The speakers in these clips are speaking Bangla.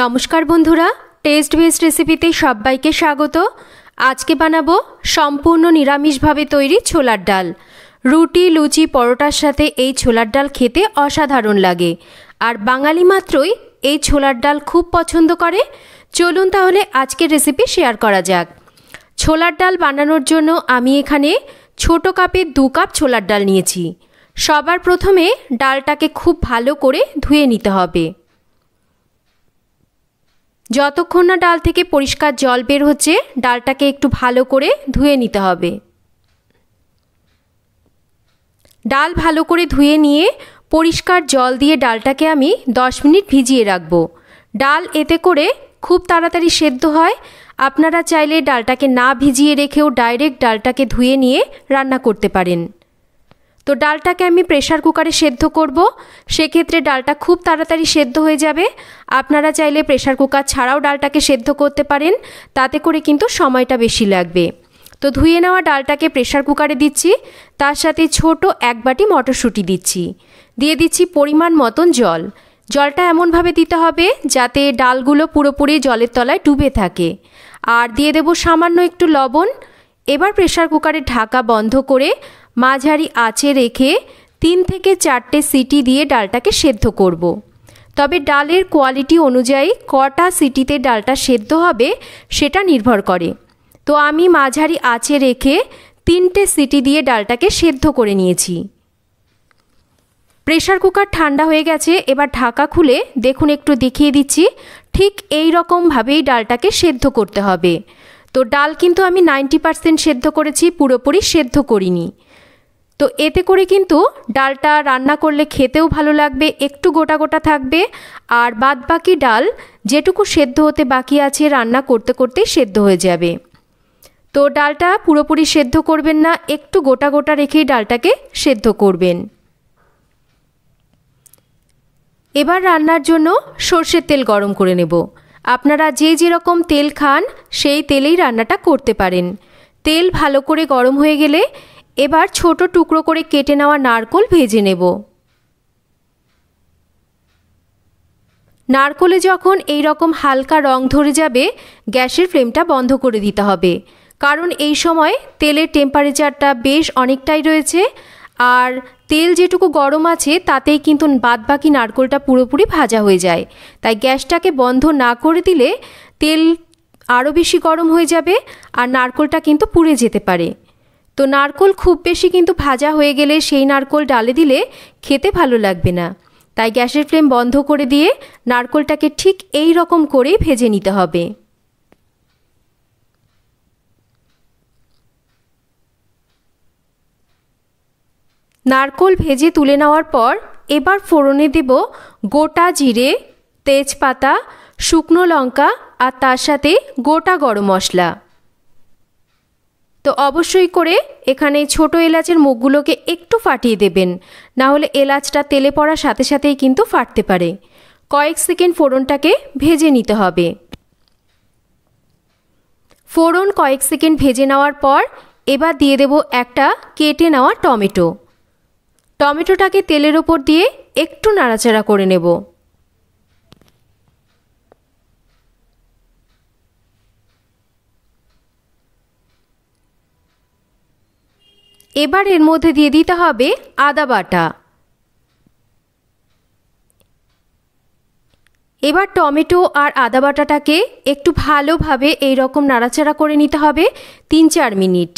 নমস্কার বন্ধুরা টেস্ট বেস্ট রেসিপিতে সবাইকে স্বাগত আজকে বানাবো সম্পূর্ণ নিরামিষভাবে তৈরি ছোলার ডাল রুটি লুচি পরোটার সাথে এই ছোলার ডাল খেতে অসাধারণ লাগে আর বাঙালি মাত্রই এই ছোলার ডাল খুব পছন্দ করে চলুন তাহলে আজকের রেসিপি শেয়ার করা যাক ছোলার ডাল বানানোর জন্য আমি এখানে ছোট কাপে দু কাপ ছোলার ডাল নিয়েছি সবার প্রথমে ডালটাকে খুব ভালো করে ধুয়ে নিতে হবে যতক্ষণ না ডাল থেকে পরিষ্কার জল বের হচ্ছে ডালটাকে একটু ভালো করে ধুয়ে নিতে হবে ডাল ভালো করে ধুয়ে নিয়ে পরিষ্কার জল দিয়ে ডালটাকে আমি দশ মিনিট ভিজিয়ে রাখবো ডাল এতে করে খুব তাড়াতাড়ি সেদ্ধ হয় আপনারা চাইলে ডালটাকে না ভিজিয়ে রেখেও ডাইরেক্ট ডালটাকে ধুয়ে নিয়ে রান্না করতে পারেন তো ডালটাকে আমি প্রেশার কুকারে সেদ্ধ করব সেক্ষেত্রে ডালটা খুব তাড়াতাড়ি সেদ্ধ হয়ে যাবে আপনারা চাইলে প্রেশার কুকার ছাড়াও ডালটাকে সেদ্ধ করতে পারেন তাতে করে কিন্তু সময়টা বেশি লাগবে তো ধুয়ে নেওয়া ডালটাকে প্রেশার কুকারে দিচ্ছি তার সাথে ছোট এক বাটি মটরশুঁটি দিচ্ছি দিয়ে দিচ্ছি পরিমাণ মতন জল জলটা এমনভাবে দিতে হবে যাতে ডালগুলো পুরোপুরি জলের তলায় ডুবে থাকে আর দিয়ে দেব সামান্য একটু লবণ এবার প্রেশার কুকারে ঢাকা বন্ধ করে মাঝারি আঁচে রেখে তিন থেকে চারটে সিটি দিয়ে ডালটাকে সেদ্ধ করব। তবে ডালের কোয়ালিটি অনুযায়ী কটা সিটিতে ডালটা সেদ্ধ হবে সেটা নির্ভর করে তো আমি মাঝারি আঁচে রেখে তিনটে সিটি দিয়ে ডালটাকে সেদ্ধ করে নিয়েছি প্রেশার কুকার ঠান্ডা হয়ে গেছে এবার ঢাকা খুলে দেখুন একটু দেখিয়ে দিচ্ছি ঠিক এই রকমভাবেই ডালটাকে সেদ্ধ করতে হবে তো ডাল কিন্তু আমি নাইনটি পারসেন্ট সেদ্ধ করেছি পুরোপুরি সেদ্ধ করিনি তো এতে করে কিন্তু ডালটা রান্না করলে খেতেও ভালো লাগবে একটু গোটা গোটা থাকবে আর বাদ বাকি ডাল যেটুকু সেদ্ধ হতে বাকি আছে রান্না করতে করতেই সেদ্ধ হয়ে যাবে তো ডালটা পুরোপুরি সেদ্ধ করবেন না একটু গোটা গোটা রেখেই ডালটাকে সেদ্ধ করবেন এবার রান্নার জন্য সর্ষের তেল গরম করে নেব আপনারা যে যেরকম তেল খান সেই তেলেই রান্নাটা করতে পারেন তেল ভালো করে গরম হয়ে গেলে এবার ছোট টুকরো করে কেটে নেওয়া নারকোল ভেজে নেব নারকোলে যখন এই রকম হালকা রং ধরে যাবে গ্যাসের ফ্লেমটা বন্ধ করে দিতে হবে কারণ এই সময় তেলের টেম্পারেচারটা বেশ অনেকটাই রয়েছে আর তেল যেটুকু গরম আছে তাতেই কিন্তু বাদবাকি নারকোলটা পুরোপুরি ভাজা হয়ে যায় তাই গ্যাসটাকে বন্ধ না করে দিলে তেল আরও বেশি গরম হয়ে যাবে আর নারকোলটা কিন্তু পুড়ে যেতে পারে তো নারকোল খুব বেশি কিন্তু ভাজা হয়ে গেলে সেই নারকোল ডালে দিলে খেতে ভালো লাগবে না তাই গ্যাসের ফ্লেম বন্ধ করে দিয়ে নারকোলটাকে ঠিক এই রকম করেই ভেজে নিতে হবে নারকোল ভেজে তুলে নেওয়ার পর এবার ফোড়নে দেব গোটা জিরে তেজপাতা শুকনো লঙ্কা আর তার সাথে গোটা গরম মশলা তো অবশ্যই করে এখানে ছোট এলাচের মুখগুলোকে একটু ফাটিয়ে দেবেন না হলে এলাচটা তেলে পড়ার সাথে সাথেই কিন্তু ফাটতে পারে কয়েক সেকেন্ড ফোড়নটাকে ভেজে নিতে হবে ফোড়ন কয়েক সেকেন্ড ভেজে নেওয়ার পর এবার দিয়ে দেব একটা কেটে নেওয়া টমেটো টমেটোটাকে তেলের ওপর দিয়ে একটু নাড়াচাড়া করে নেবো এবার এর মধ্যে দিয়ে দিতে হবে আদা বাটা এবার টমেটো আর আদা বাটাটাকে একটু ভালোভাবে এই রকম নাড়াচাড়া করে নিতে হবে তিন চার মিনিট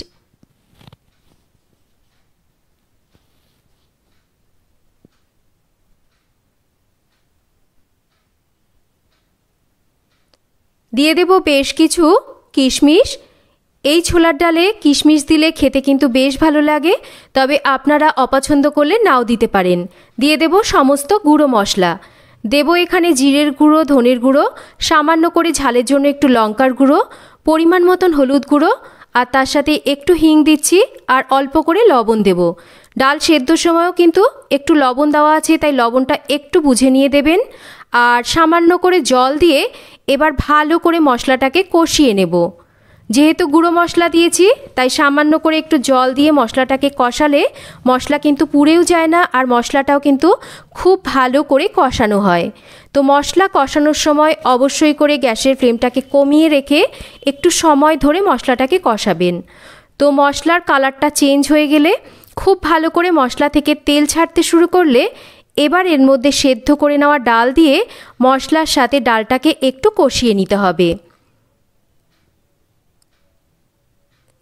দিয়ে দেব বেশ কিছু কিশমিশ এই ছোলার ডালে কিশমিশ দিলে খেতে কিন্তু বেশ ভালো লাগে তবে আপনারা অপছন্দ করলে নাও দিতে পারেন দিয়ে দেব সমস্ত গুঁড়ো মশলা দেব এখানে জিরের গুঁড়ো ধনের গুঁড়ো সামান্য করে ঝালের জন্য একটু লঙ্কার গুঁড়ো পরিমাণ মতন হলুদ গুঁড়ো আর তার সাথে একটু হিং দিচ্ছি আর অল্প করে লবণ দেব ডাল সেদ্ধর সময়ও কিন্তু একটু লবণ দেওয়া আছে তাই লবণটা একটু বুঝে নিয়ে দেবেন আর সামান্য করে জল দিয়ে এবার ভালো করে মশলাটাকে কষিয়ে নেব যেহেতু গুঁড়ো মশলা দিয়েছি তাই সামান্য করে একটু জল দিয়ে মশলাটাকে কষালে মশলা কিন্তু পুড়েও যায় না আর মশলাটাও কিন্তু খুব ভালো করে কষানো হয় তো মশলা কষানোর সময় অবশ্যই করে গ্যাসের ফ্লেমটাকে কমিয়ে রেখে একটু সময় ধরে মশলাটাকে কষাবেন তো মশলার কালারটা চেঞ্জ হয়ে গেলে খুব ভালো করে মশলা থেকে তেল ছাড়তে শুরু করলে এবার এর মধ্যে সেদ্ধ করে নেওয়া ডাল দিয়ে মশলার সাথে ডালটাকে একটু কষিয়ে নিতে হবে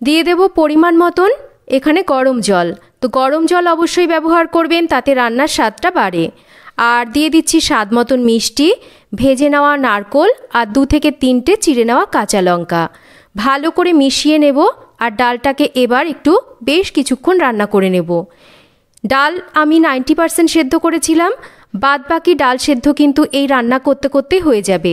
দিয়ে দেব পরিমাণ মতন এখানে গরম জল তো গরম জল অবশ্যই ব্যবহার করবেন তাতে রান্নার স্বাদটা বাড়ে আর দিয়ে দিচ্ছি স্বাদ মতন মিষ্টি ভেজে নেওয়া নারকোল আর দু থেকে তিনটে চিড়ে নেওয়া কাঁচা লঙ্কা ভালো করে মিশিয়ে নেব আর ডালটাকে এবার একটু বেশ কিছুক্ষণ রান্না করে নেব ডাল আমি নাইনটি পার্সেন্ট সেদ্ধ করেছিলাম বাদ বাকি ডাল সেদ্ধ কিন্তু এই রান্না করতে করতে হয়ে যাবে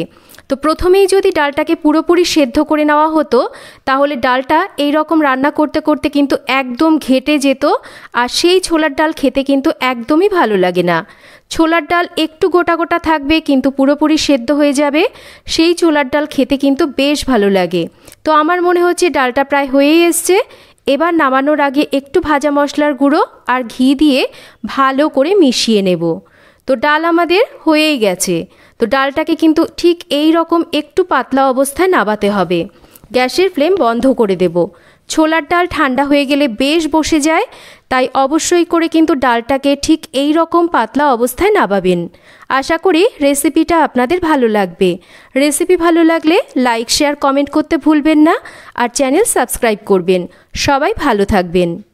তো প্রথমেই যদি ডালটাকে পুরোপুরি সেদ্ধ করে নেওয়া হতো তাহলে ডালটা এই রকম রান্না করতে করতে কিন্তু একদম ঘেটে যেত আর সেই ছোলার ডাল খেতে কিন্তু একদমই ভালো লাগে না ছোলার ডাল একটু গোটা গোটা থাকবে কিন্তু পুরোপুরি সেদ্ধ হয়ে যাবে সেই ছোলার ডাল খেতে কিন্তু বেশ ভালো লাগে তো আমার মনে হচ্ছে ডালটা প্রায় হয়েই এসছে এবার নামানোর আগে একটু ভাজা মশলার গুঁড়ো আর ঘি দিয়ে ভালো করে মিশিয়ে নেবো তো ডাল আমাদের হয়েই গেছে তো ডালটাকে কিন্তু ঠিক এই রকম একটু পাতলা অবস্থায় নাবাতে হবে গ্যাসের ফ্লেম বন্ধ করে দেব ছোলার ডাল ঠান্ডা হয়ে গেলে বেশ বসে যায় তাই অবশ্যই করে কিন্তু ডালটাকে ঠিক এই রকম পাতলা অবস্থায় নাবাবেন আশা করি রেসিপিটা আপনাদের ভালো লাগবে রেসিপি ভালো লাগলে লাইক শেয়ার কমেন্ট করতে ভুলবেন না আর চ্যানেল সাবস্ক্রাইব করবেন সবাই ভালো থাকবেন